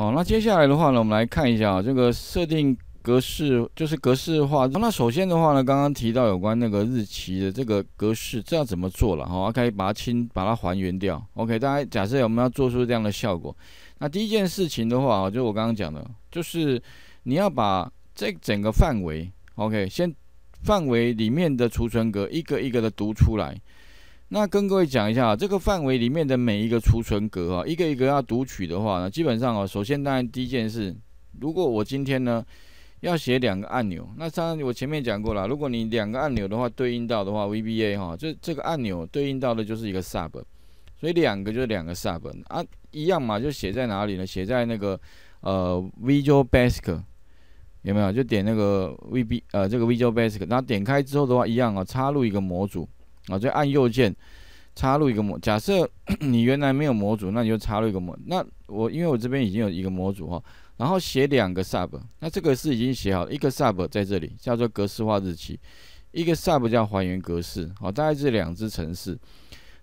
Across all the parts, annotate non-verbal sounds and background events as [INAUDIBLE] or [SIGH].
好，那接下来的话呢，我们来看一下啊，这个设定格式就是格式化。那首先的话呢，刚刚提到有关那个日期的这个格式，这要怎么做了哈？可以把它清，把它还原掉。OK，大家假设我们要做出这样的效果，那第一件事情的话，就我刚刚讲的，就是你要把这整个范围，OK，先范围里面的储存格一个一个的读出来。那跟各位讲一下，这个范围里面的每一个储存格啊，一个一个要读取的话呢，基本上啊，首先当然第一件事，如果我今天呢要写两个按钮，那当然我前面讲过了，如果你两个按钮的话，对应到的话，VBA 哈，这这个按钮对应到的就是一个 Sub，所以两个就是两个 Sub 啊，一样嘛，就写在哪里呢？写在那个呃 Visual Basic 有没有？就点那个 VB 呃这个 Visual Basic，然后点开之后的话，一样啊，插入一个模组。啊，就按右键插入一个模。假设 [CLEARS THROAT] 你原来没有模组，那你就插入一个模。那我因为我这边已经有一个模组哈，然后写两个 sub。那这个是已经写好，一个 sub 在这里叫做格式化日期，一个 sub 叫还原格式，好，大概是两只程式。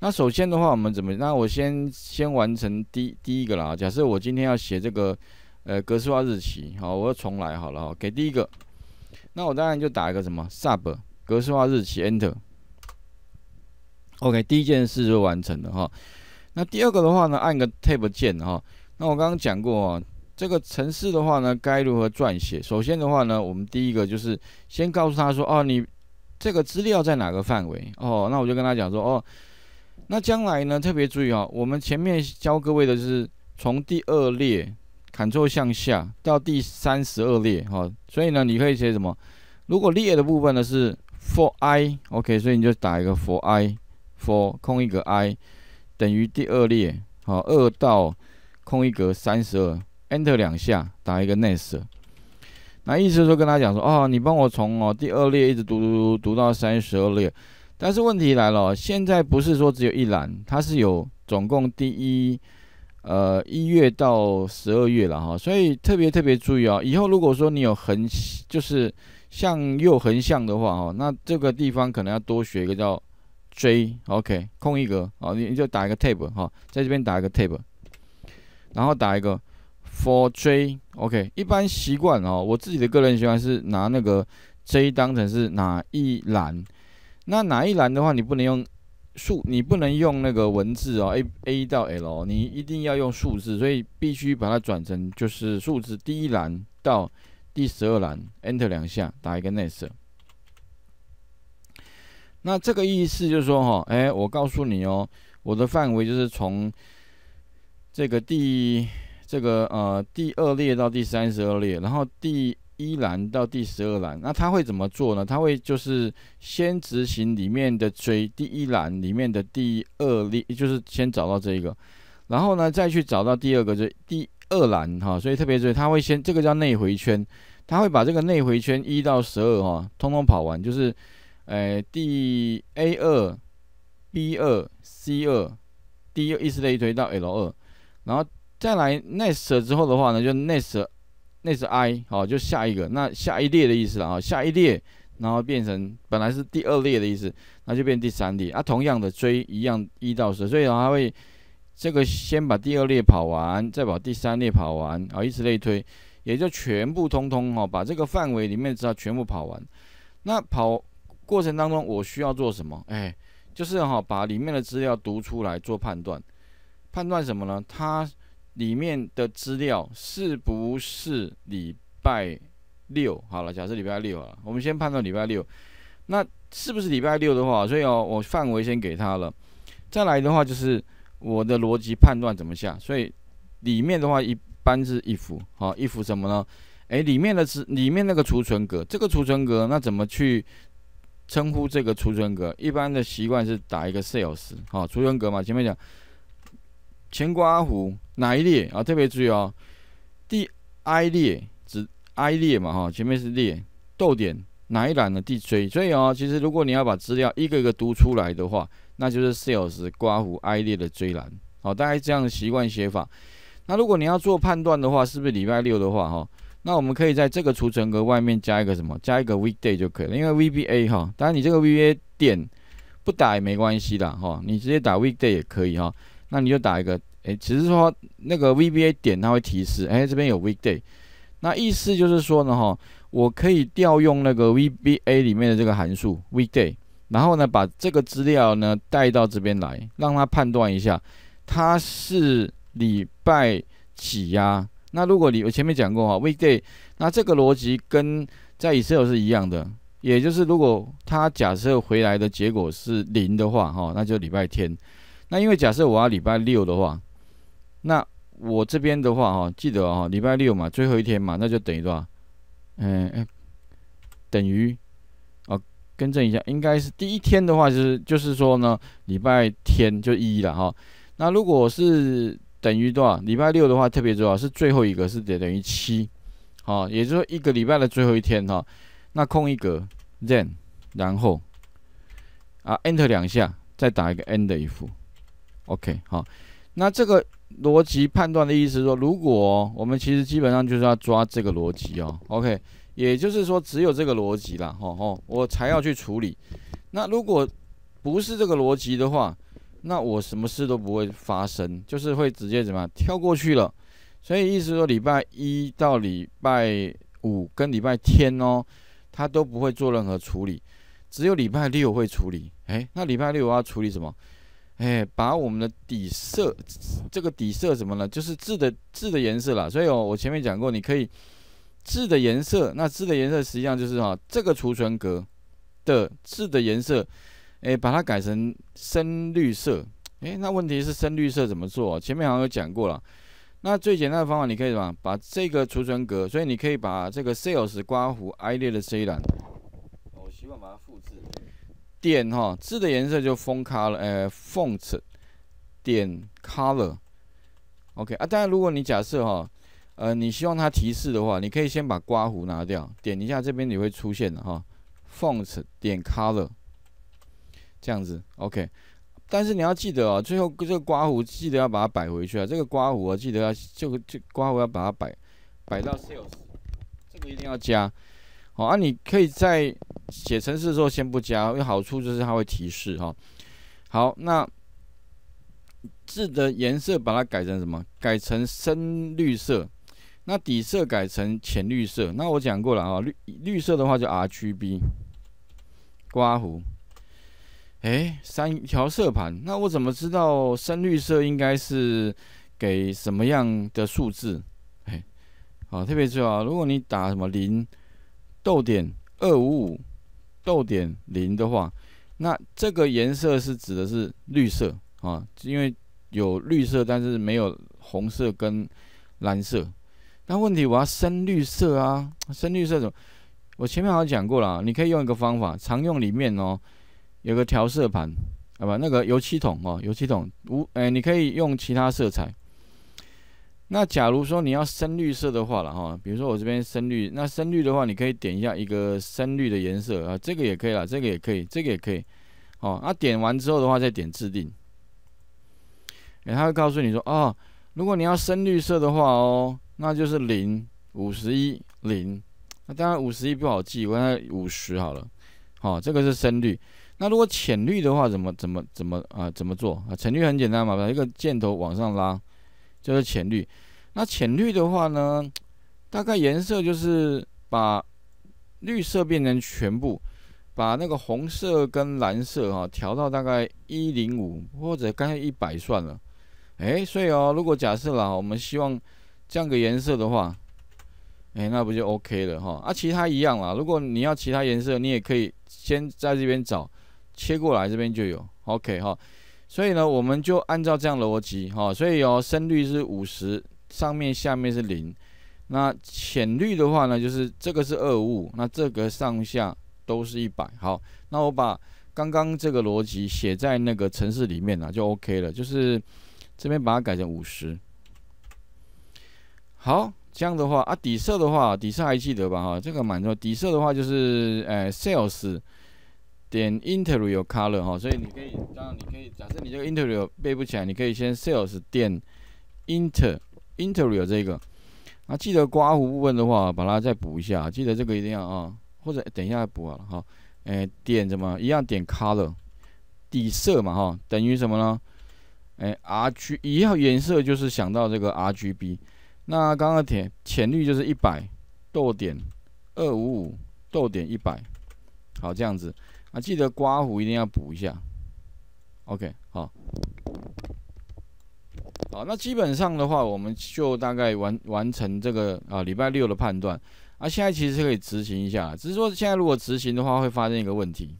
那首先的话，我们怎么？那我先先完成第第一个啦。假设我今天要写这个呃格式化日期，好，我要重来好了哈，给第一个。那我当然就打一个什么 sub 格式化日期 enter。OK，第一件事就完成了哈。那第二个的话呢，按个 Tab 键哈。那我刚刚讲过啊，这个城市的话呢，该如何撰写？首先的话呢，我们第一个就是先告诉他说哦，你这个资料在哪个范围哦？那我就跟他讲说哦，那将来呢，特别注意哦，我们前面教各位的就是从第二列 Ctrl 向下到第三十二列哈。所以呢，你可以写什么？如果列的部分呢是 For I OK，所以你就打一个 For I。for 空一格 i 等于第二列好二到空一格三十二 enter 两下打一个 next 那意思说跟他讲说哦，你帮我从哦第二列一直读读读读到三十二列，但是问题来了，现在不是说只有一栏，它是有总共第一呃一月到十二月了哈，所以特别特别注意啊，以后如果说你有横就是向右横向的话哈，那这个地方可能要多学一个叫 J OK 空一格好，你你就打一个 table 哈，在这边打一个 table，然后打一个 for J OK 一般习惯哦，我自己的个人习惯是拿那个 J 当成是哪一栏，那哪一栏的话，你不能用数，你不能用那个文字哦，A A 到 L，你一定要用数字，所以必须把它转成就是数字，第一栏到第十二栏，Enter 两下打一个 n e x t 那这个意思就是说哈，哎，我告诉你哦，我的范围就是从这个第这个呃第二列到第三十二列，然后第一栏到第十二栏。那他会怎么做呢？他会就是先执行里面的最第一栏里面的第二列，就是先找到这一个，然后呢再去找到第二个，就第二栏哈。所以特别注意，他会先，这个叫内回圈，他会把这个内回圈一到十二哈，通通跑完，就是。哎，第 A 二、B 二、C 二、D 二，以此类推到 L 二，然后再来 next 之后的话呢，就 next next I，好，就下一个，那下一列的意思了啊，下一列，然后变成本来是第二列的意思，那就变第三列，啊，同样的追一样一到十，所以它会这个先把第二列跑完，再把第三列跑完，啊，以此类推，也就全部通通哈，把这个范围里面只要全部跑完，那跑。过程当中，我需要做什么？哎，就是哈，把里面的资料读出来做判断。判断什么呢？它里面的资料是不是礼拜六？好了，假设礼拜六啊，我们先判断礼拜六。那是不是礼拜六的话，所以哦，我范围先给他了。再来的话，就是我的逻辑判断怎么下？所以里面的话一般是一幅，好，一幅什么呢？哎，里面的是里面那个储存格，这个储存格那怎么去？称呼这个储存格，一般的习惯是打一个 sales，哦，储存格嘛。前面讲前刮弧哪一列啊？特别注意哦，第 i 列指 i 列嘛，哈，前面是列逗点哪一栏的第追以哦，其实如果你要把资料一个一个读出来的话，那就是 sales 刮弧 i 列的追栏，好，大概这样的习惯写法。那如果你要做判断的话，是不是礼拜六的话，哈？那我们可以在这个储存格外面加一个什么？加一个 weekday 就可以了。因为 VBA 哈，当然你这个 VBA 点不打也没关系啦，哈，你直接打 weekday 也可以哈。那你就打一个，哎，只是说那个 VBA 点它会提示，哎，这边有 weekday。那意思就是说呢，哈，我可以调用那个 VBA 里面的这个函数 weekday，然后呢把这个资料呢带到这边来，让它判断一下它是礼拜几呀？那如果你我前面讲过哈，weekday，那这个逻辑跟在 Excel 是一样的，也就是如果它假设回来的结果是零的话哈，那就礼拜天。那因为假设我要礼拜六的话，那我这边的话哈，记得哈，礼拜六嘛，最后一天嘛，那就等于多少？嗯，等于。哦，更正一下，应该是第一天的话就是就是说呢，礼拜天就一了哈。那如果是等于多少？礼拜六的话特别重要，是最后一个，是等等于七，好，也就是说一个礼拜的最后一天哈，那空一格，then，然后，啊，enter 两下，再打一个 n 的 if。o k 好，那这个逻辑判断的意思说，如果我们其实基本上就是要抓这个逻辑哦，OK，也就是说只有这个逻辑啦，吼吼，我才要去处理，那如果不是这个逻辑的话。那我什么事都不会发生，就是会直接怎么跳过去了，所以意思说礼拜一到礼拜五跟礼拜天哦，他都不会做任何处理，只有礼拜六会处理。哎，那礼拜六我要处理什么？哎，把我们的底色，这个底色什么呢？就是字的字的颜色了。所以哦，我前面讲过，你可以字的颜色，那字的颜色实际上就是哈这个储存格的字的颜色。哎，把它改成深绿色。哎，那问题是深绿色怎么做？前面好像有讲过了。那最简单的方法，你可以什么？把这个储存格，所以你可以把这个 sales 刮胡 i 列的 C 栏，我希望把它复制。点哈字的颜色就封 color f o n t 点 color。OK 啊，当然如果你假设哈，呃你希望它提示的话，你可以先把刮胡拿掉，点一下这边你会出现的哈 f o n t 点 color。这样子，OK，但是你要记得哦，最后这个刮胡记得要把它摆回去啊。这个刮胡啊，记得要就就刮胡要把它摆摆到 Sales，这个一定要加。好，啊，你可以在写程式的时候先不加，有好处就是它会提示哈。好，那字的颜色把它改成什么？改成深绿色，那底色改成浅绿色。那我讲过了啊，绿绿色的话就 RGB 刮胡。哎，三条色盘，那我怎么知道深绿色应该是给什么样的数字？哎，好，特别重要。啊，如果你打什么零逗点二五五逗点零的话，那这个颜色是指的是绿色啊，因为有绿色，但是没有红色跟蓝色。那问题我要深绿色啊，深绿色怎么？我前面好像讲过了，你可以用一个方法，常用里面哦。有个调色盘，啊不，那个油漆桶哦，油漆桶，无，哎，你可以用其他色彩。那假如说你要深绿色的话了哈，比如说我这边深绿，那深绿的话，你可以点一下一个深绿的颜色啊，这个也可以了，这个也可以，这个也可以。哦，啊，点完之后的话，再点制定，哎，他会告诉你说，哦，如果你要深绿色的话哦，那就是零五十一零，那当然五十一不好记，我来五十好了，好，这个是深绿。那如果浅绿的话，怎么怎么怎么啊？怎么做啊？浅绿很简单嘛，把一个箭头往上拉，就是浅绿。那浅绿的话呢，大概颜色就是把绿色变成全部，把那个红色跟蓝色哈调到大概一零五或者干脆一百算了。哎，所以哦，如果假设啦，我们希望这样个颜色的话，哎，那不就 OK 了哈？啊，其他一样啦。如果你要其他颜色，你也可以先在这边找。切过来这边就有，OK 哈，所以呢，我们就按照这样逻辑哈，所以哦，深绿是五十，上面下面是零，那浅绿的话呢，就是这个是二五五，那这个上下都是一百，好，那我把刚刚这个逻辑写在那个程式里面啊，就 OK 了，就是这边把它改成五十，好，这样的话啊，底色的话，底色还记得吧哈，这个蛮重要，底色的话就是诶，sales。点 interior color 哈，所以你可以，当然你可以假设你这个 interior 背不起来，你可以先 sales 点 inter interior 这个。啊，记得刮胡部分的话，把它再补一下。记得这个一定要啊，或者等一下补好了哈。哎，点怎么一样？点 color 底色嘛哈，等于什么呢？哎，R G 一样颜色就是想到这个 R G B。那刚刚浅浅绿就是一百逗点二五五逗点一百，好这样子。啊，记得刮胡一定要补一下。OK，好，好，那基本上的话，我们就大概完完成这个啊，礼拜六的判断。啊，现在其实可以执行一下，只是说现在如果执行的话，会发生一个问题，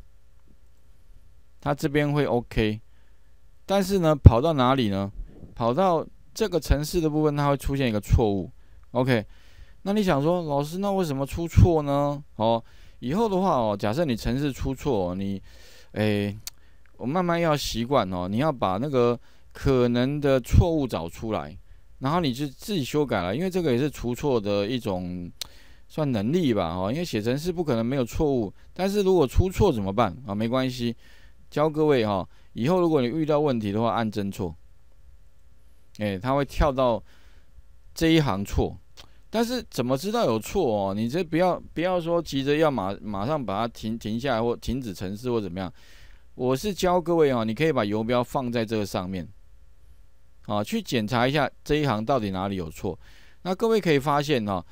它这边会 OK，但是呢，跑到哪里呢？跑到这个城市的部分，它会出现一个错误。OK，那你想说，老师，那为什么出错呢？哦。以后的话哦，假设你程式出错，你，哎，我慢慢要习惯哦。你要把那个可能的错误找出来，然后你就自己修改了。因为这个也是出错的一种算能力吧，哈。因为写程式不可能没有错误，但是如果出错怎么办啊？没关系，教各位哈，以后如果你遇到问题的话，按真错，哎，它会跳到这一行错。但是怎么知道有错哦？你这不要不要说急着要马马上把它停停下来或停止城市或怎么样？我是教各位哦，你可以把游标放在这个上面，啊，去检查一下这一行到底哪里有错。那各位可以发现哦，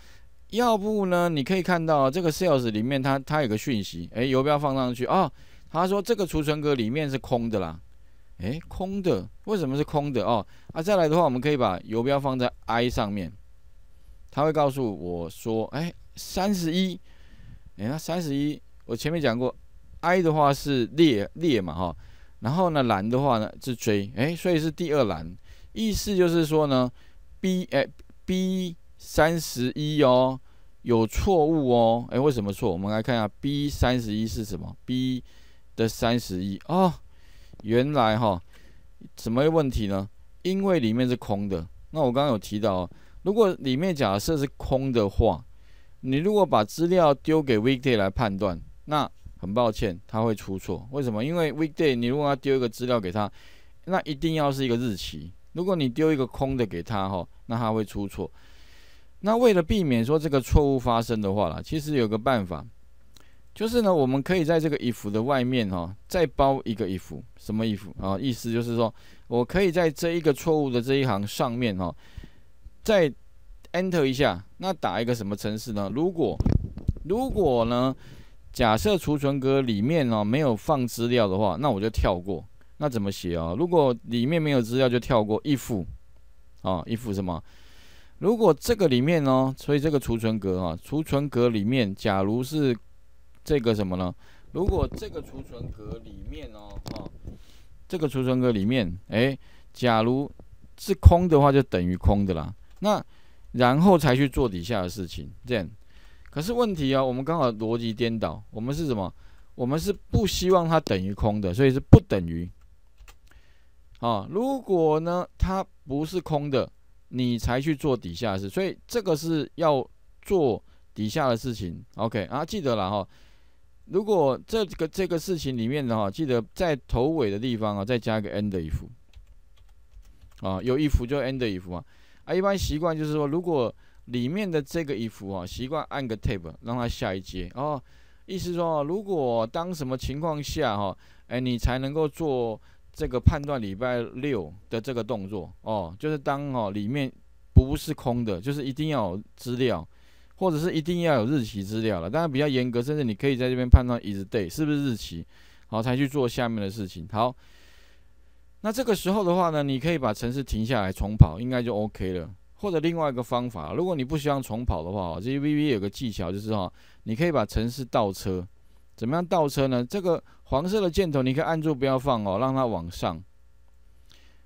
要不呢？你可以看到这个 sales 里面它它有个讯息，哎，游标放上去啊，他说这个储存格里面是空的啦，哎，空的，为什么是空的哦？啊，再来的话，我们可以把游标放在 I 上面。他会告诉我说：“哎，三十一，你看三十一，我前面讲过，I 的话是列列嘛哈，然后呢蓝的话呢是追，哎，所以是第二蓝，意思就是说呢，B 哎 B 三十一哦，有错误哦，哎为什么错？我们来看一下 B 三十一是什么，B 的三十一哦，原来哈，什么问题呢？因为里面是空的，那我刚刚有提到。”如果里面假设是空的话，你如果把资料丢给 weekday 来判断，那很抱歉，它会出错。为什么？因为 weekday 你如果要丢一个资料给他，那一定要是一个日期。如果你丢一个空的给他哈，那他会出错。那为了避免说这个错误发生的话啦，其实有个办法，就是呢，我们可以在这个 if 的外面哈，再包一个 if。什么 if 啊？意思就是说，我可以在这一个错误的这一行上面哈。再 enter 一下，那打一个什么城市呢？如果如果呢，假设储存格里面呢没有放资料的话，那我就跳过。那怎么写啊？如果里面没有资料就跳过。if 啊 if 什么？如果这个里面呢，所以这个储存格啊，储存格里面，假如是这个什么呢？如果这个储存格里面哦，这个储存格里面，哎，假如是空的话，就等于空的啦。那然后才去做底下的事情，这样。可是问题啊，我们刚好逻辑颠倒。我们是什么？我们是不希望它等于空的，所以是不等于。啊，如果呢它不是空的，你才去做底下的事。所以这个是要做底下的事情。OK 啊，记得了哈。如果这个这个事情里面的哈，记得在头尾的地方啊，再加个 end 的一幅。啊，有一幅就 end 的一嘛、啊。一般习惯就是说，如果里面的这个衣服啊，习惯按个 tab 让它下一阶哦，意思说，如果当什么情况下哈，哎，你才能够做这个判断，礼拜六的这个动作哦，就是当哦里面不是空的，就是一定要有资料，或者是一定要有日期资料了，当然比较严格，甚至你可以在这边判断 is day 是不是日期，好才去做下面的事情，好。那这个时候的话呢，你可以把城市停下来重跑，应该就 OK 了。或者另外一个方法，如果你不希望重跑的话，这些 v 有个技巧就是哈，你可以把城市倒车。怎么样倒车呢？这个黄色的箭头你可以按住不要放哦，让它往上。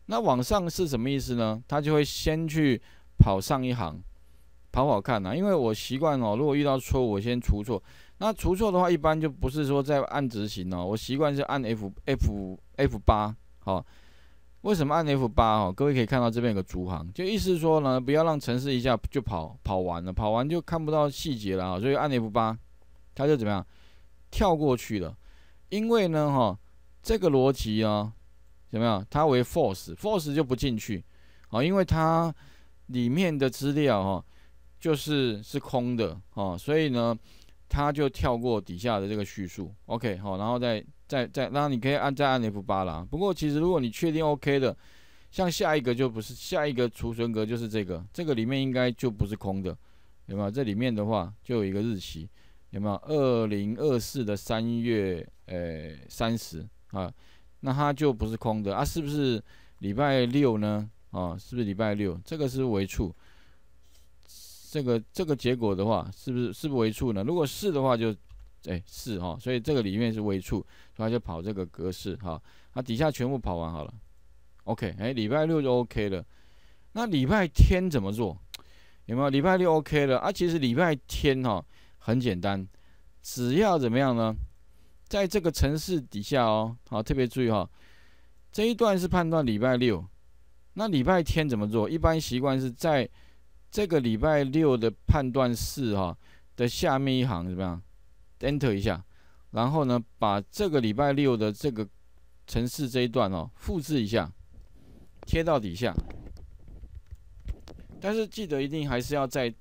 那往上是什么意思呢？它就会先去跑上一行，跑跑看呐。因为我习惯哦，如果遇到错，误，我先除错。那除错的话，一般就不是说在按执行哦，我习惯是按 F F F 八好。为什么按 F 八哦？各位可以看到这边有个逐行，就意思说呢，不要让城市一下就跑跑完了，跑完就看不到细节了啊。所以按 F 八，它就怎么样跳过去了。因为呢哈，这个逻辑啊怎么样？它为 f o r c e f o r c e 就不进去啊，因为它里面的资料哈就是是空的啊，所以呢它就跳过底下的这个叙述。OK 好，然后再。再再，那你可以按再按 F 八啦。不过其实如果你确定 OK 的，像下一个就不是，下一个储存格就是这个，这个里面应该就不是空的，有没有？这里面的话就有一个日期，有没有？二零二四的三月诶三十啊，那它就不是空的啊，是不是礼拜六呢？啊，是不是礼拜六？这个是为处，这个这个结果的话是不是是不是为处呢？如果是的话就诶是哈，所以这个里面是为处。那就跑这个格式哈，那底下全部跑完好了，OK，哎，礼拜六就 OK 了。那礼拜天怎么做？有没有礼拜六 OK 了？啊，其实礼拜天哈很简单，只要怎么样呢？在这个城市底下哦，好，特别注意哈，这一段是判断礼拜六。那礼拜天怎么做？一般习惯是在这个礼拜六的判断式哈的下面一行怎么样？Enter 一下。然后呢，把这个礼拜六的这个城市这一段哦，复制一下，贴到底下。但是记得一定还是要在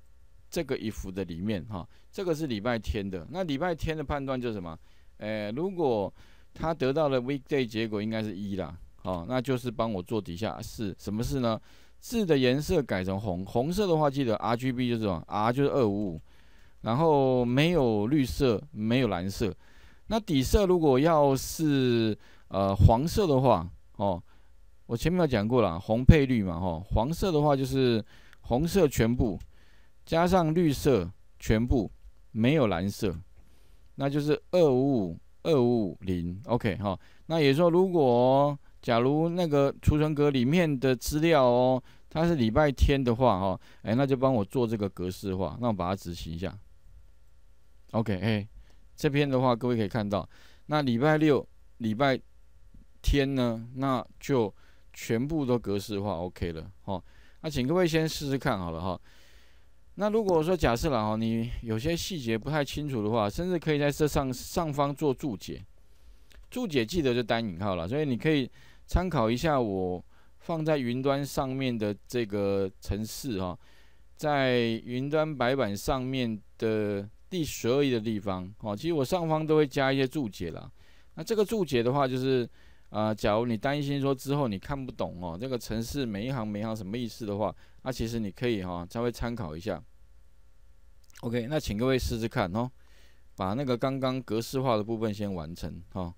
这个 if 的里面哈。这个是礼拜天的，那礼拜天的判断就是什么？呃，如果他得到的 weekday 结果应该是一啦，哦，那就是帮我做底下事。什么事呢？字的颜色改成红，红色的话记得 RGB 就是 R 就是二五五，然后没有绿色，没有蓝色。那底色如果要是呃黄色的话哦，我前面有讲过了，红配绿嘛哈，黄色的话就是红色全部加上绿色全部没有蓝色，那就是二五五二五五零，OK 哈。那也说如果假如那个储存格里面的资料哦，它是礼拜天的话哈，哎那就帮我做这个格式化，那我把它执行一下，OK 哎。这篇的话，各位可以看到，那礼拜六、礼拜天呢，那就全部都格式化 OK 了，哈。那请各位先试试看好了，哈。那如果说假设了哈，你有些细节不太清楚的话，甚至可以在这上上方做注解，注解记得就单引号了。所以你可以参考一下我放在云端上面的这个程式，哈，在云端白板上面的。第十二页的地方哦，其实我上方都会加一些注解啦。那这个注解的话，就是啊，假如你担心说之后你看不懂哦，这个城市每一行每一行什么意思的话，那其实你可以哈，稍微参考一下。OK，那请各位试试看哦，把那个刚刚格式化的部分先完成哈。